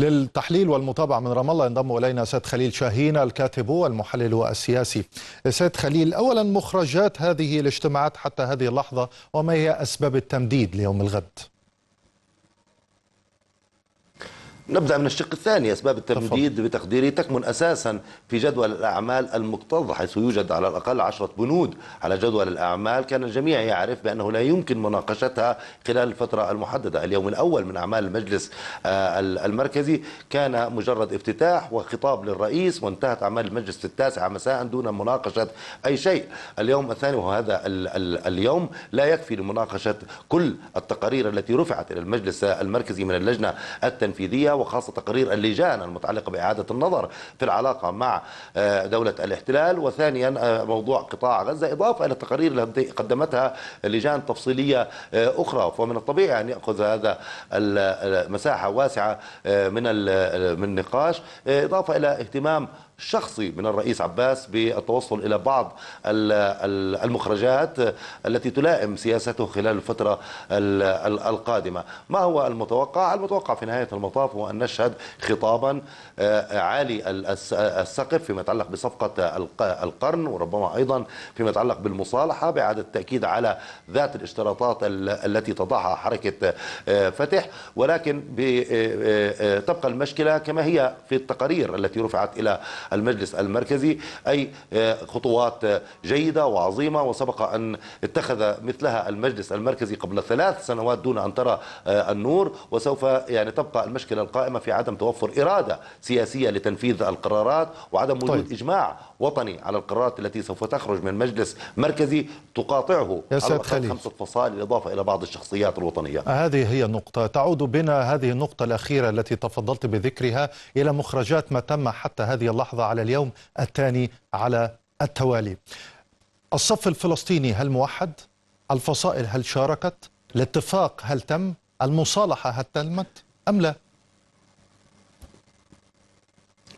للتحليل والمتابعة من رام الله ينضم إلينا سيد خليل شاهين الكاتب والمحلل السياسي سيد خليل أولا مخرجات هذه الاجتماعات حتى هذه اللحظة وما هي أسباب التمديد ليوم الغد نبدأ من الشق الثاني أسباب التمديد بتقديري تكمن أساسا في جدول الأعمال المكتظ حيث يوجد على الأقل عشرة بنود على جدول الأعمال كان الجميع يعرف بأنه لا يمكن مناقشتها خلال الفترة المحددة اليوم الأول من أعمال المجلس آه، المركزي كان مجرد افتتاح وخطاب للرئيس وانتهت أعمال المجلس في التاسعة مساء دون مناقشة أي شيء اليوم الثاني وهذا اليوم لا يكفي لمناقشة كل التقارير التي رفعت إلى المجلس المركزي من اللجنة التنفيذية وخاصة تقرير اللجان المتعلقة بإعادة النظر في العلاقة مع آه، دولة الاحتلال وثانيا آه، موضوع قطاع غزة إضافة إلى التقارير التي قدمتها لجان تفصيلية آه، أخرى ومن الطبيعي أن يأخذ هذا المساحة واسعة من النقاش إضافة إلى اهتمام شخصي من الرئيس عباس بالتوصل الى بعض المخرجات التي تلائم سياسته خلال الفتره القادمه، ما هو المتوقع؟ المتوقع في نهايه المطاف هو أن نشهد خطابا آه، عالي السقف فيما يتعلق بصفقة آه، القرن وربما أيضا فيما يتعلق بالمصالحة بإعادة التأكيد على ذات الاشتراطات التي تضعها حركة آه، فتح ولكن تبقى المشكلة كما هي في التقارير التي رفعت إلى المجلس المركزي أي خطوات جيدة وعظيمة وسبق أن اتخذ مثلها المجلس المركزي قبل ثلاث سنوات دون أن ترى النور وسوف يعني تبقى المشكلة القادمة القائمة في عدم توفر إرادة سياسية لتنفيذ القرارات وعدم وجود طيب. إجماع وطني على القرارات التي سوف تخرج من مجلس مركزي تقاطعه يا سيد خليل خمسة فصائل بالإضافة إلى بعض الشخصيات الوطنية هذه هي النقطة تعود بنا هذه النقطة الأخيرة التي تفضلت بذكرها إلى مخرجات ما تم حتى هذه اللحظة على اليوم الثاني على التوالي الصف الفلسطيني هل موحد؟ الفصائل هل شاركت؟ الاتفاق هل تم؟ المصالحة هل تمت أم لا؟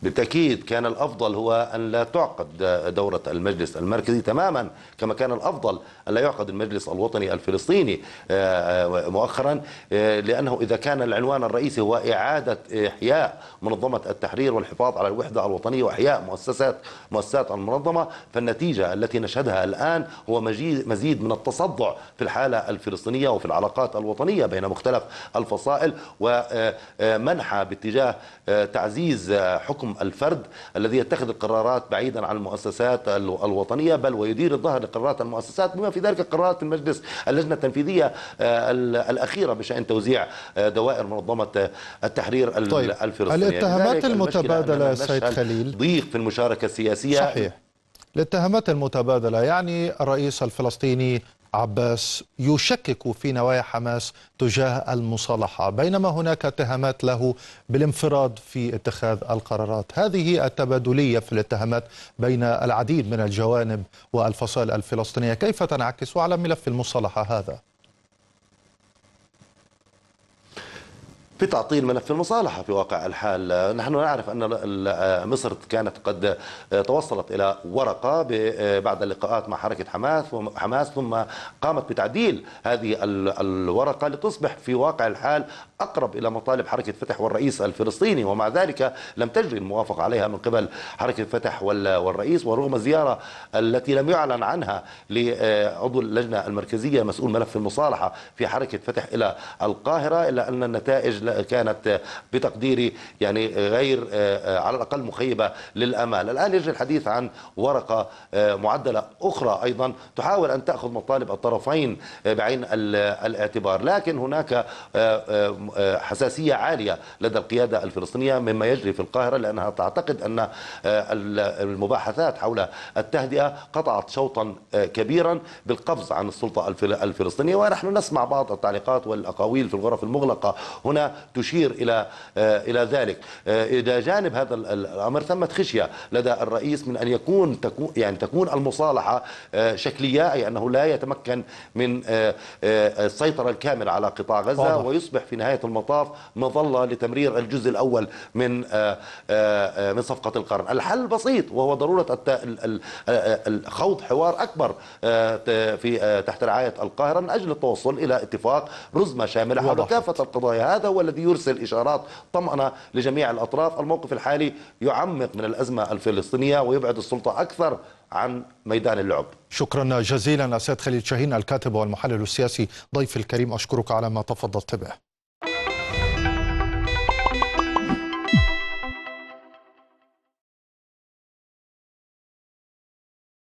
بالتأكيد كان الأفضل هو أن لا تعقد دورة المجلس المركزي تماما كما كان الأفضل أن لا يعقد المجلس الوطني الفلسطيني آه، آه، مؤخرا آه، لأنه إذا كان العنوان الرئيسي هو إعادة إحياء منظمة التحرير والحفاظ على الوحدة الوطنية وإحياء مؤسسات مؤسسات المنظمة فالنتيجة التي نشهدها الآن هو مزيد من التصدع في الحالة الفلسطينية وفي العلاقات الوطنية بين مختلف الفصائل ومنحى باتجاه تعزيز حكم هم الفرد الذي يتخذ القرارات بعيدا عن المؤسسات الوطنية بل ويدير الظهر لقرارات المؤسسات بما في ذلك قرارات المجلس اللجنة التنفيذية آه، الأخيرة بشأن توزيع آه، دوائر منظمة آه، التحرير طيب. الفلسطينية الاتهامات المتبادلة سيد خليل ضيق في المشاركة السياسية صحيح الاتهامات المتبادلة يعني الرئيس الفلسطيني عباس يشكك في نوايا حماس تجاه المصالحة بينما هناك اتهامات له بالانفراد في اتخاذ القرارات هذه التبادلية في الاتهامات بين العديد من الجوانب والفصائل الفلسطينية كيف تنعكس على ملف المصالحة هذا؟ في تعطيل ملف المصالحة في واقع الحال نحن نعرف أن مصر كانت قد توصلت إلى ورقة بعد اللقاءات مع حركة حماس حماس ثم قامت بتعديل هذه الورقة لتصبح في واقع الحال أقرب إلى مطالب حركة فتح والرئيس الفلسطيني ومع ذلك لم تجري الموافقة عليها من قبل حركة فتح والرئيس ورغم الزيارة التي لم يعلن عنها لعضو اللجنة المركزية مسؤول ملف المصالحة في حركة فتح إلى القاهرة إلا أن النتائج كانت بتقديري يعني غير آه، آه، على الأقل مخيبة للأمال الآن يجري الحديث عن ورقة آه، معدلة أخرى أيضا تحاول أن تأخذ مطالب الطرفين بعين الاعتبار لكن هناك حساسية عالية لدى القيادة الفلسطينية مما يجري في القاهرة لأنها تعتقد أن المباحثات حول التهدئة قطعت شوطا كبيرا بالقفز عن السلطة الفلسطينية ونحن نسمع بعض التعليقات والأقاويل في الغرف المغلقة هنا تشير إلى آه، إلى ذلك إلى آه، جانب هذا الأمر ثمة خشية لدى الرئيس من أن يكون تكون يعني تكون المصالحة آه، شكلية أي أنه لا يتمكن من السيطرة الكاملة على قطاع غزة طبعا. ويصبح في نهاية المطاف مظلة لتمرير الجزء الأول من من صفقة القرن الحل بسيط وهو ضرورة خوض حوار أكبر في تحت رعاية القاهرة من أجل التوصل إلى اتفاق رزمة شاملة حول كافة القضايا هذا هو الذي يرسل إشارات طمأنة لجميع الأطراف الموقف الحالي يعمق من الأزمة الفلسطينية ويبعد السلطة أكثر عن ميدان اللعب شكرا جزيلا أسد خليل شاهين الكاتب والمحلل السياسي ضيف الكريم أشكرك على ما تفضلت به